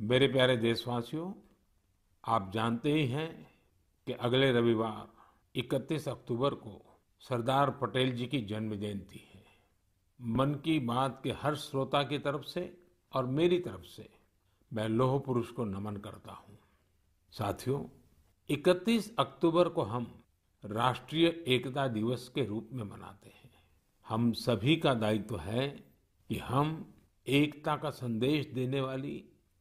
मेरे प्यारे देशवासियों आप जानते ही हैं कि अगले रविवार 31 अक्टूबर को सरदार पटेल जी की जन्म जयंती है मन की बात के हर श्रोता की तरफ से और मेरी तरफ से मैं लोह पुरुष को नमन करता हूं साथियों 31 अक्टूबर को हम राष्ट्रीय एकता दिवस के रूप में मनाते हैं हम सभी का दायित्व है कि हम एकता का संदेश देने वाली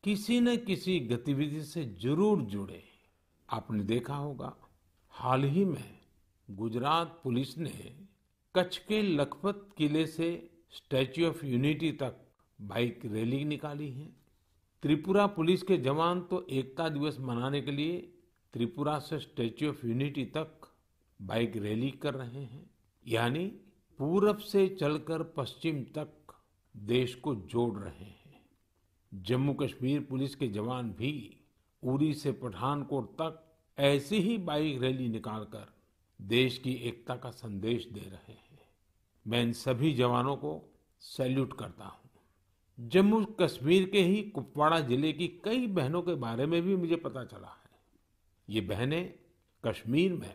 किसी न किसी गतिविधि से जरूर जुड़े आपने देखा होगा हाल ही में गुजरात पुलिस ने कच्छ के लखपत किले से स्टैच्यू ऑफ यूनिटी तक बाइक रैली निकाली है त्रिपुरा पुलिस के जवान तो एकता दिवस मनाने के लिए त्रिपुरा से स्टैच्यू ऑफ यूनिटी तक बाइक रैली कर रहे हैं यानी पूरब से चलकर पश्चिम तक देश को जोड़ रहे हैं जम्मू कश्मीर पुलिस के जवान भी उरी से पठानकोट तक ऐसी ही बाइक रैली निकालकर देश की एकता का संदेश दे रहे हैं मैं इन सभी जवानों को सैल्यूट करता हूँ जम्मू कश्मीर के ही कुपवाड़ा जिले की कई बहनों के बारे में भी मुझे पता चला है ये बहनें कश्मीर में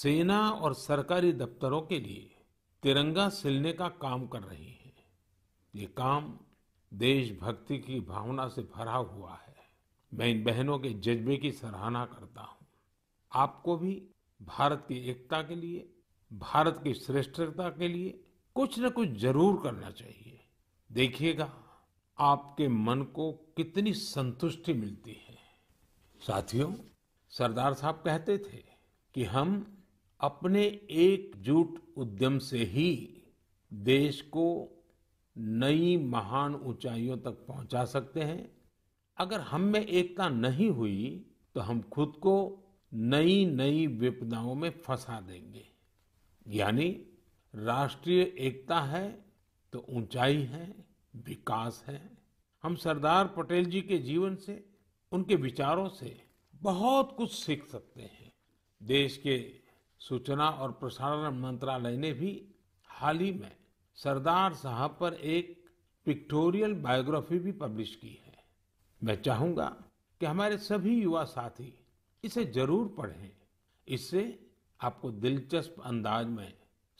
सेना और सरकारी दफ्तरों के लिए तिरंगा सिलने का काम कर रही हैं ये काम देशभक्ति की भावना से भरा हुआ है मैं इन बहनों के जज्बे की सराहना करता हूँ आपको भी भारत की एकता के लिए भारत की श्रेष्ठता के लिए कुछ न कुछ जरूर करना चाहिए देखिएगा आपके मन को कितनी संतुष्टि मिलती है साथियों सरदार साहब कहते थे कि हम अपने एकजुट उद्यम से ही देश को नई महान ऊंचाइयों तक पहुंचा सकते हैं अगर हम में एकता नहीं हुई तो हम खुद को नई नई विपदाओं में फंसा देंगे यानी राष्ट्रीय एकता है तो ऊंचाई है विकास है हम सरदार पटेल जी के जीवन से उनके विचारों से बहुत कुछ सीख सकते हैं देश के सूचना और प्रसारण मंत्रालय ने भी हाल ही में सरदार साहब पर एक पिक्टोरियल बायोग्राफी भी पब्लिश की है मैं चाहूंगा कि हमारे सभी युवा साथी इसे जरूर पढ़ें इससे आपको दिलचस्प अंदाज में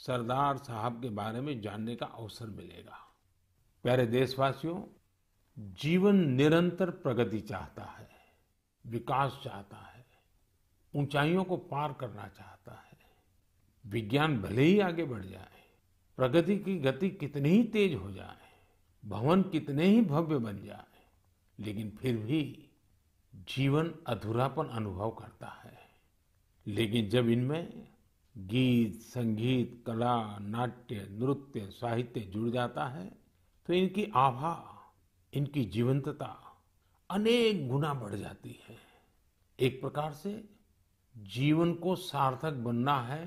सरदार साहब के बारे में जानने का अवसर मिलेगा प्यारे देशवासियों जीवन निरंतर प्रगति चाहता है विकास चाहता है ऊंचाइयों को पार करना चाहता है विज्ञान भले ही आगे बढ़ जाए प्रगति की गति कितनी ही तेज हो जाए भवन कितने ही भव्य बन जाए लेकिन फिर भी जीवन अधूरापन अनुभव करता है लेकिन जब इनमें गीत संगीत कला नाट्य नृत्य साहित्य जुड़ जाता है तो इनकी आभा इनकी जीवंतता अनेक गुना बढ़ जाती है एक प्रकार से जीवन को सार्थक बनना है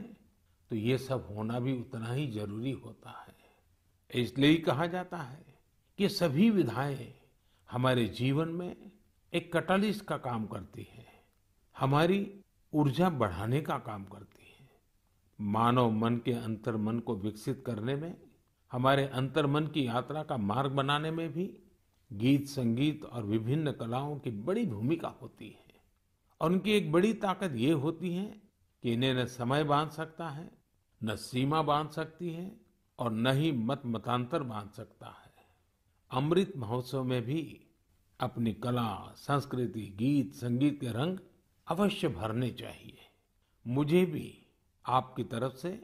तो ये सब होना भी उतना ही जरूरी होता है इसलिए ही कहा जाता है कि सभी विधाएं हमारे जीवन में एक कटलिस्ट का काम करती है हमारी ऊर्जा बढ़ाने का काम करती है मानव मन के अंतर मन को विकसित करने में हमारे अंतर मन की यात्रा का मार्ग बनाने में भी गीत संगीत और विभिन्न कलाओं की बड़ी भूमिका होती है और उनकी एक बड़ी ताकत ये होती है कि इन्हें न समय बांध सकता है न सीमा बांध सकती है और न ही मत मतांतर बांध सकता है अमृत महोत्सव में भी अपनी कला संस्कृति गीत संगीत के रंग अवश्य भरने चाहिए मुझे भी आपकी तरफ से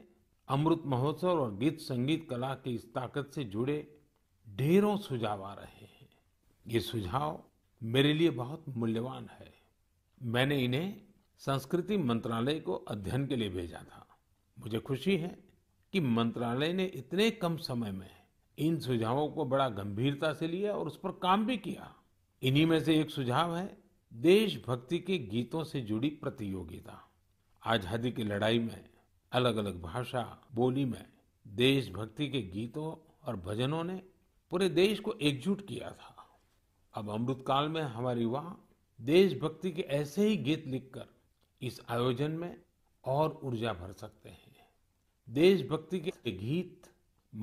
अमृत महोत्सव और गीत संगीत कला की इस ताकत से जुड़े ढेरों सुझाव आ रहे हैं ये सुझाव मेरे लिए बहुत मूल्यवान है मैंने इन्हें संस्कृति मंत्रालय को अध्ययन के लिए भेजा था मुझे खुशी है कि मंत्रालय ने इतने कम समय में इन सुझावों को बड़ा गंभीरता से लिया और उस पर काम भी किया इन्हीं में से एक सुझाव है देशभक्ति के गीतों से जुड़ी प्रतियोगिता आजादी की लड़ाई में अलग अलग भाषा बोली में देशभक्ति के गीतों और भजनों ने पूरे देश को एकजुट किया था अब अमृतकाल में हमारे युवा देशभक्ति के ऐसे ही गीत लिखकर इस आयोजन में और ऊर्जा भर सकते हैं देशभक्ति के गीत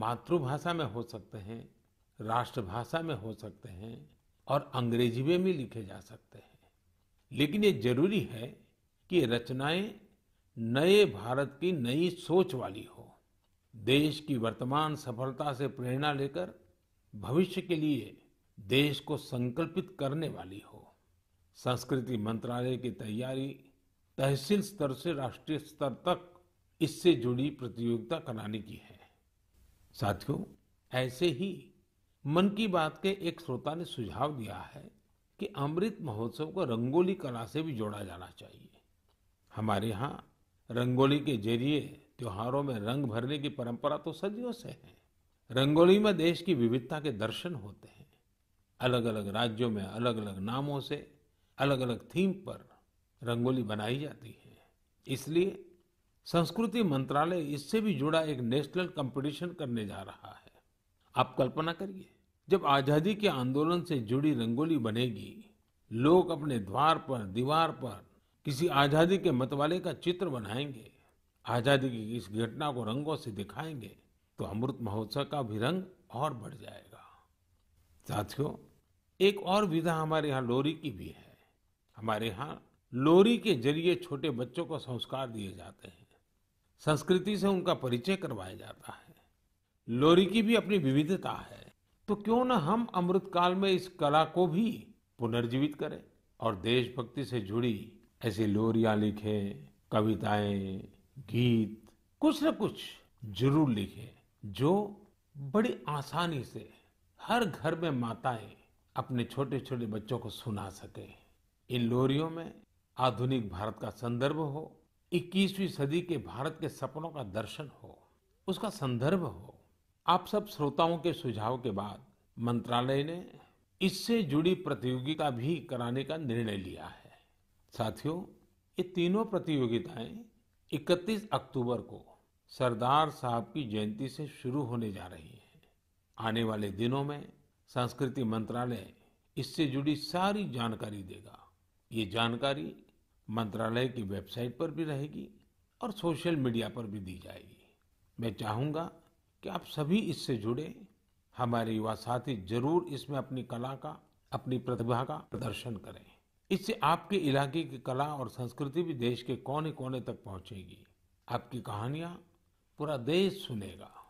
मातृभाषा में हो सकते हैं राष्ट्रभाषा में हो सकते हैं और अंग्रेजी में भी लिखे जा सकते हैं लेकिन ये जरूरी है कि ये रचनाएं नए भारत की नई सोच वाली हो देश की वर्तमान सफलता से प्रेरणा लेकर भविष्य के लिए देश को संकल्पित करने वाली हो संस्कृति मंत्रालय की तैयारी तहसील स्तर से राष्ट्रीय स्तर तक इससे जुड़ी प्रतियोगिता कराने की है साथियों ऐसे ही मन की बात के एक श्रोता ने सुझाव दिया है कि अमृत महोत्सव को रंगोली कला से भी जोड़ा जाना चाहिए हमारे यहाँ रंगोली के जरिए त्योहारों में रंग भरने की परंपरा तो सदियों से है रंगोली में देश की विविधता के दर्शन होते हैं अलग अलग राज्यों में अलग अलग नामों से अलग अलग थीम पर रंगोली बनाई जाती है इसलिए संस्कृति मंत्रालय इससे भी जुड़ा एक नेशनल कंपटीशन करने जा रहा है आप कल्पना करिए जब आजादी के आंदोलन से जुड़ी रंगोली बनेगी लोग अपने द्वार पर दीवार पर किसी आजादी के मतवाले का चित्र बनाएंगे आजादी की इस घटना को रंगों से दिखाएंगे तो अमृत महोत्सव का भी रंग और बढ़ जाएगा साथियों एक और विधा हमारे यहाँ लोरी की भी है हमारे यहाँ लोरी के जरिए छोटे बच्चों को संस्कार दिए जाते हैं संस्कृति से उनका परिचय करवाया जाता है लोरी की भी अपनी विविधता है तो क्यों न हम अमृत काल में इस कला को भी पुनर्जीवित करें और देशभक्ति से जुड़ी ऐसी लोरियां लिखें कविताएं गीत कुछ न कुछ जरूर लिखें जो बड़ी आसानी से हर घर में माताएं अपने छोटे छोटे बच्चों को सुना सके इन लोरियों में आधुनिक भारत का संदर्भ हो 21वीं सदी के भारत के सपनों का दर्शन हो उसका संदर्भ हो आप सब श्रोताओं के सुझाव के बाद मंत्रालय ने इससे जुड़ी प्रतियोगिता भी कराने का निर्णय लिया है साथियों ये तीनों प्रतियोगिताएं 31 अक्टूबर को सरदार साहब की जयंती से शुरू होने जा रही है आने वाले दिनों में संस्कृति मंत्रालय इससे जुड़ी सारी जानकारी देगा ये जानकारी मंत्रालय की वेबसाइट पर भी रहेगी और सोशल मीडिया पर भी दी जाएगी मैं चाहूँगा कि आप सभी इससे जुड़े हमारे युवा साथी जरूर इसमें अपनी कला का अपनी प्रतिभा का प्रदर्शन करें इससे आपके इलाके की कला और संस्कृति भी देश के कोने कोने तक पहुंचेगी आपकी कहानियां पूरा देश सुनेगा